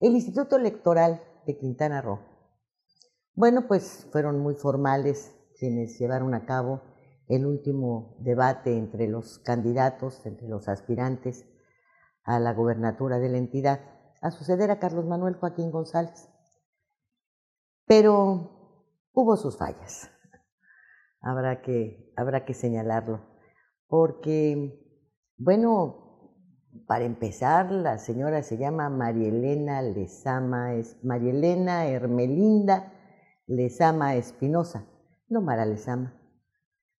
el Instituto Electoral de Quintana Roo. Bueno, pues fueron muy formales quienes llevaron a cabo el último debate entre los candidatos, entre los aspirantes a la gobernatura de la entidad, a suceder a Carlos Manuel Joaquín González. Pero hubo sus fallas, habrá que, habrá que señalarlo, porque, bueno, para empezar, la señora se llama Marielena Lezama, es Marielena Hermelinda Lezama Espinosa, no Mara Lezama.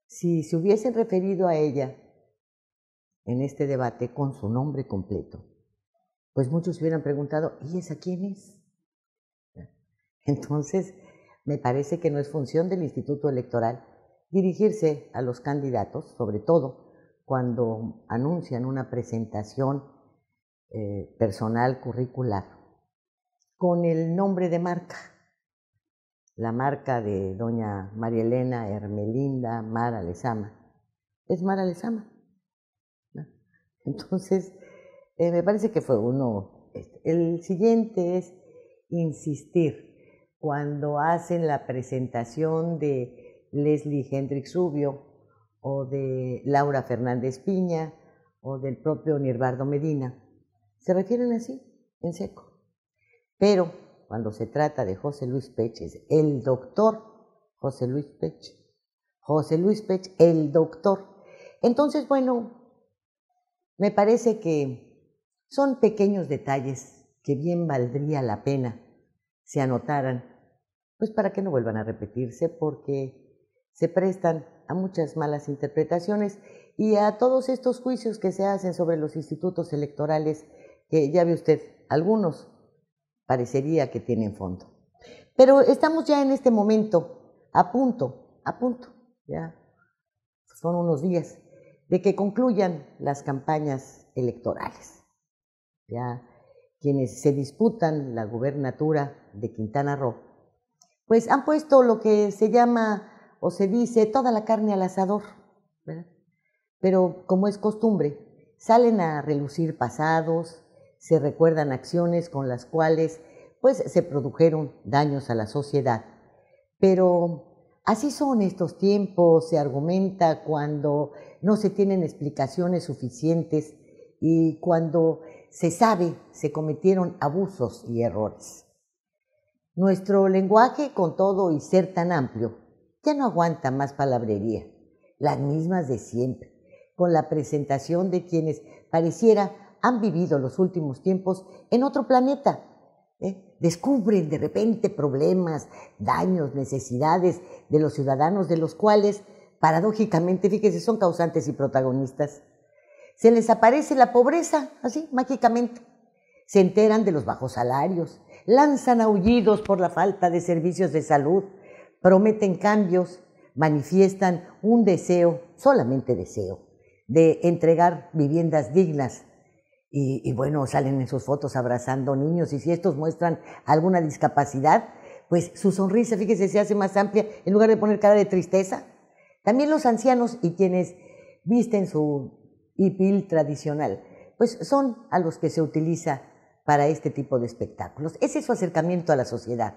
Si se hubiesen referido a ella en este debate con su nombre completo, pues muchos hubieran preguntado, ¿y esa quién es? Entonces, me parece que no es función del Instituto Electoral dirigirse a los candidatos, sobre todo cuando anuncian una presentación eh, personal curricular con el nombre de marca, la marca de doña María Elena Hermelinda Mara Lezama. Es Mara Lezama. Entonces, eh, me parece que fue uno. Este, el siguiente es insistir. Cuando hacen la presentación de Leslie Hendrix Rubio, o de Laura Fernández Piña o del propio Nirvardo Medina. Se refieren así, en seco. Pero cuando se trata de José Luis Pech, es el doctor José Luis Pech. José Luis Pech, el doctor. Entonces, bueno, me parece que son pequeños detalles que bien valdría la pena se anotaran, pues para que no vuelvan a repetirse, porque se prestan a muchas malas interpretaciones y a todos estos juicios que se hacen sobre los institutos electorales, que ya ve usted, algunos parecería que tienen fondo. Pero estamos ya en este momento, a punto, a punto, ya son unos días, de que concluyan las campañas electorales. Ya quienes se disputan la gubernatura de Quintana Roo, pues han puesto lo que se llama o se dice toda la carne al asador, ¿verdad? pero como es costumbre, salen a relucir pasados, se recuerdan acciones con las cuales pues se produjeron daños a la sociedad. Pero así son estos tiempos, se argumenta cuando no se tienen explicaciones suficientes y cuando se sabe se cometieron abusos y errores. Nuestro lenguaje, con todo y ser tan amplio, ya no aguanta más palabrería, las mismas de siempre, con la presentación de quienes pareciera han vivido los últimos tiempos en otro planeta. ¿eh? Descubren de repente problemas, daños, necesidades de los ciudadanos de los cuales, paradójicamente, fíjese, son causantes y protagonistas. Se les aparece la pobreza, así, mágicamente. Se enteran de los bajos salarios, lanzan aullidos por la falta de servicios de salud, prometen cambios, manifiestan un deseo, solamente deseo, de entregar viviendas dignas. Y, bueno, salen en sus fotos abrazando niños y si estos muestran alguna discapacidad, pues su sonrisa, fíjese, se hace más amplia en lugar de poner cara de tristeza. También los ancianos y quienes visten su hipil tradicional, pues son a los que se utiliza para este tipo de espectáculos. Ese es su acercamiento a la sociedad.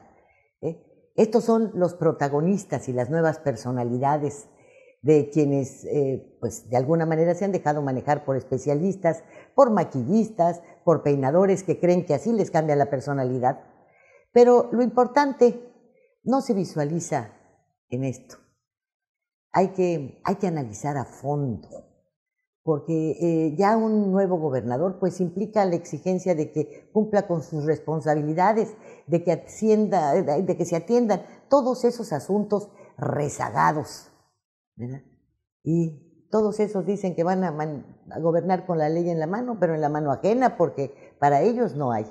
¿eh? Estos son los protagonistas y las nuevas personalidades de quienes, eh, pues de alguna manera se han dejado manejar por especialistas, por maquillistas, por peinadores que creen que así les cambia la personalidad. Pero lo importante no se visualiza en esto. hay que analizar a fondo porque eh, ya un nuevo gobernador pues implica la exigencia de que cumpla con sus responsabilidades, de que, atienda, de que se atiendan todos esos asuntos rezagados. Y todos esos dicen que van a gobernar con la ley en la mano, pero en la mano ajena, porque para ellos no hay.